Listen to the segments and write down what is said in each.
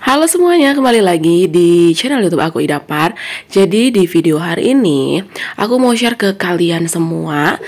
Halo semuanya, kembali lagi di channel YouTube aku Idapar. Jadi di video hari ini aku mau share ke kalian semua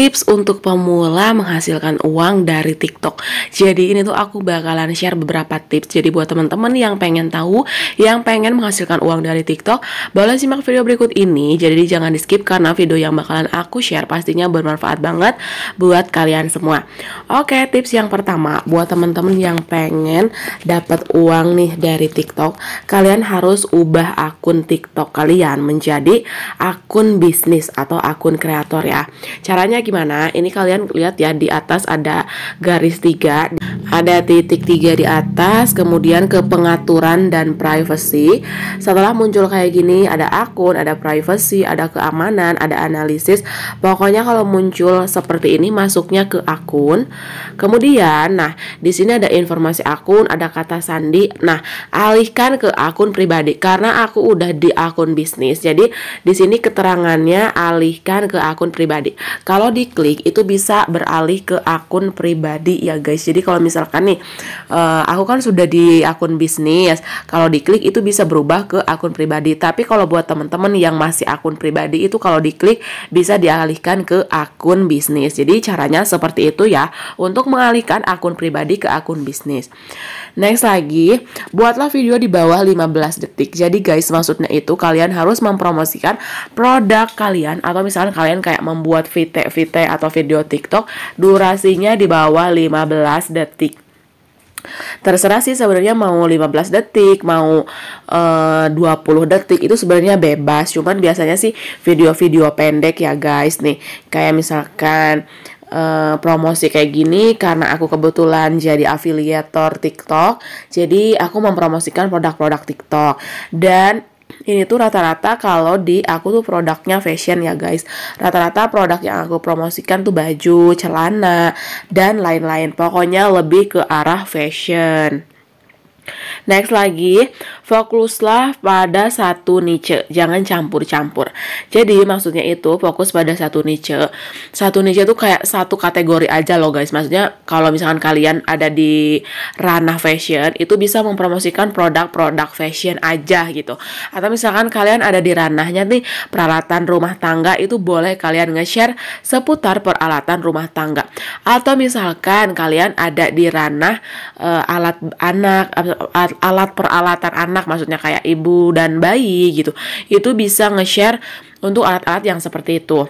tips untuk pemula menghasilkan uang dari TikTok. Jadi ini tuh aku bakalan share beberapa tips. Jadi buat teman-teman yang pengen tahu, yang pengen menghasilkan uang dari TikTok, boleh simak video berikut ini. Jadi jangan di skip karena video yang bakalan aku share pastinya bermanfaat banget buat kalian semua. Oke, tips yang pertama buat teman-teman yang pengen dapat uang nih dari TikTok, kalian harus ubah akun TikTok kalian menjadi akun bisnis atau akun kreator ya. Caranya gimana? gimana ini kalian lihat ya di atas ada garis tiga ada titik tiga di atas kemudian ke pengaturan dan privacy setelah muncul kayak gini ada akun ada privacy ada keamanan ada analisis pokoknya kalau muncul seperti ini masuknya ke akun kemudian nah di sini ada informasi akun ada kata sandi nah alihkan ke akun pribadi karena aku udah di akun bisnis jadi di sini keterangannya alihkan ke akun pribadi kalau diklik itu bisa beralih ke akun pribadi ya guys jadi kalau misalnya misalkan nih uh, aku kan sudah di akun bisnis kalau diklik itu bisa berubah ke akun pribadi tapi kalau buat teman-teman yang masih akun pribadi itu kalau diklik bisa dialihkan ke akun bisnis jadi caranya seperti itu ya untuk mengalihkan akun pribadi ke akun bisnis Next lagi, buatlah video di bawah 15 detik. Jadi guys, maksudnya itu kalian harus mempromosikan produk kalian atau misalnya kalian kayak membuat VT-VT atau video TikTok durasinya di bawah 15 detik. Terserah sih sebenarnya mau 15 detik, mau eh, uh, 20 detik itu sebenarnya bebas. Cuman biasanya sih video-video pendek ya guys nih. Kayak misalkan uh, promosi kayak gini karena aku kebetulan jadi afiliator TikTok. Jadi aku mempromosikan produk-produk TikTok dan ini tuh rata-rata kalau di aku tuh produknya fashion ya guys rata-rata produk yang aku promosikan tuh baju celana dan lain-lain pokoknya lebih ke arah fashion Next lagi, fokuslah pada satu niche, jangan campur-campur. Jadi maksudnya itu fokus pada satu niche. Satu niche itu kayak satu kategori aja loh guys. Maksudnya kalau misalkan kalian ada di ranah fashion, itu bisa mempromosikan produk-produk fashion aja gitu. Atau misalkan kalian ada di ranahnya nih peralatan rumah tangga, itu boleh kalian nge-share seputar peralatan rumah tangga. Atau misalkan kalian ada di ranah uh, alat anak alat peralatan anak maksudnya kayak ibu dan bayi gitu itu bisa nge-share untuk alat-alat yang seperti itu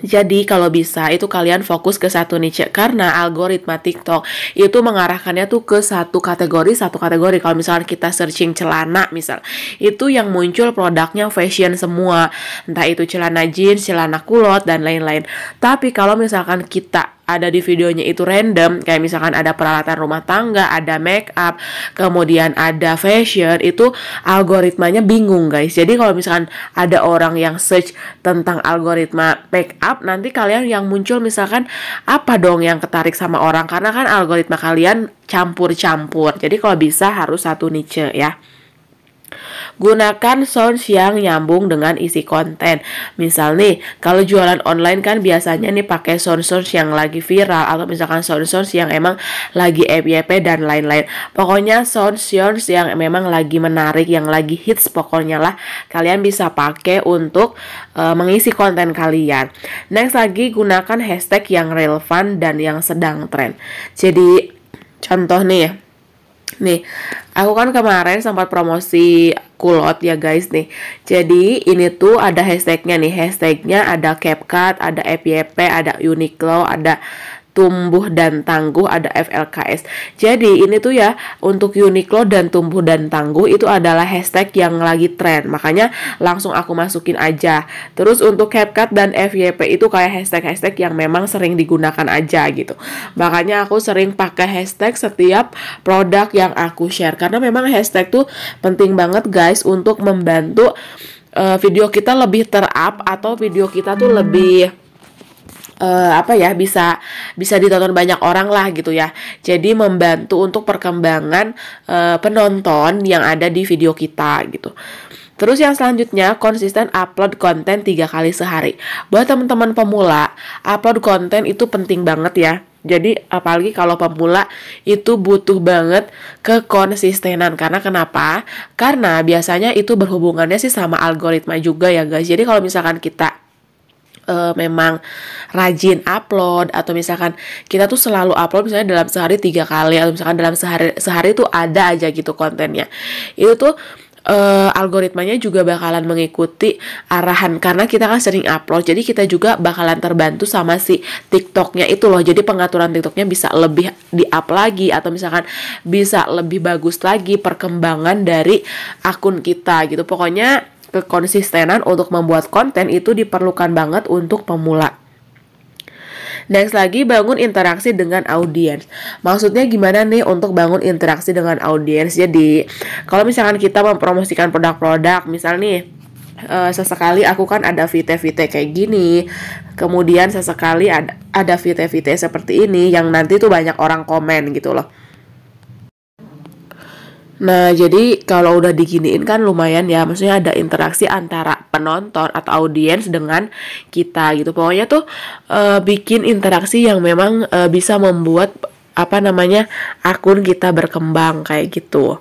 jadi kalau bisa itu kalian fokus ke satu niche karena algoritma TikTok itu mengarahkannya tuh ke satu kategori satu kategori. Kalau misalnya kita searching celana misal, itu yang muncul produknya fashion semua. Entah itu celana jeans, celana kulot dan lain-lain. Tapi kalau misalkan kita ada di videonya itu random kayak misalkan ada peralatan rumah tangga ada make up kemudian ada fashion itu algoritmanya bingung guys jadi kalau misalkan ada orang yang search tentang algoritma make up nanti kalian yang muncul misalkan apa dong yang ketarik sama orang karena kan algoritma kalian campur-campur jadi kalau bisa harus satu niche ya Gunakan sound yang nyambung dengan isi konten. Misal nih, kalau jualan online kan biasanya nih pakai sound-sound yang lagi viral atau misalkan sound-sound yang emang lagi FYP dan lain-lain. Pokoknya sound-sound yang memang lagi menarik, yang lagi hits pokoknya lah kalian bisa pakai untuk uh, mengisi konten kalian. Next lagi gunakan hashtag yang relevan dan yang sedang tren. Jadi contoh nih ya. Nih, aku kan kemarin sempat promosi kulot ya guys nih. Jadi ini tuh ada hashtagnya nih. Hashtagnya ada CapCut, ada FYP, ada Uniqlo, ada tumbuh dan tangguh ada FLKS. Jadi ini tuh ya untuk Uniqlo dan tumbuh dan tangguh itu adalah hashtag yang lagi tren. Makanya langsung aku masukin aja. Terus untuk CapCut dan FYP itu kayak hashtag-hashtag yang memang sering digunakan aja gitu. Makanya aku sering pakai hashtag setiap produk yang aku share karena memang hashtag tuh penting banget guys untuk membantu uh, video kita lebih terap atau video kita tuh lebih uh, apa ya bisa bisa ditonton banyak orang lah gitu ya. Jadi membantu untuk perkembangan uh, penonton yang ada di video kita gitu. Terus yang selanjutnya, konsisten upload konten tiga kali sehari. Buat teman-teman pemula, upload konten itu penting banget ya. Jadi apalagi kalau pemula itu butuh banget kekonsistenan. Karena kenapa? Karena biasanya itu berhubungannya sih sama algoritma juga ya guys. Jadi kalau misalkan kita uh, memang rajin upload atau misalkan kita tuh selalu upload misalnya dalam sehari tiga kali atau misalkan dalam sehari sehari tuh ada aja gitu kontennya itu tuh uh, algoritmanya juga bakalan mengikuti arahan karena kita kan sering upload jadi kita juga bakalan terbantu sama si TikToknya itu loh jadi pengaturan TikToknya bisa lebih di up lagi atau misalkan bisa lebih bagus lagi perkembangan dari akun kita gitu pokoknya kekonsistenan untuk membuat konten itu diperlukan banget untuk pemula. Next lagi bangun interaksi dengan audiens. Maksudnya gimana nih untuk bangun interaksi dengan audiens? Jadi kalau misalkan kita mempromosikan produk-produk, misal nih eh, sesekali aku kan ada vite-vite kayak gini kemudian sesekali ada ada vite-vite seperti ini yang nanti tuh banyak orang komen gitu loh Nah, jadi kalau udah diginiin kan lumayan ya, maksudnya ada interaksi antara penonton atau audiens dengan kita gitu. Pokoknya tuh e, bikin interaksi yang memang e, bisa membuat apa namanya akun kita berkembang kayak gitu.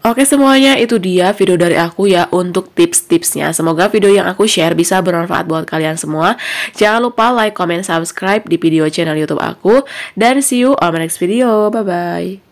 Oke semuanya, itu dia video dari aku ya untuk tips-tipsnya. Semoga video yang aku share bisa bermanfaat buat kalian semua. Jangan lupa like, comment, subscribe di video channel YouTube aku. Dan see you on my next video. Bye-bye.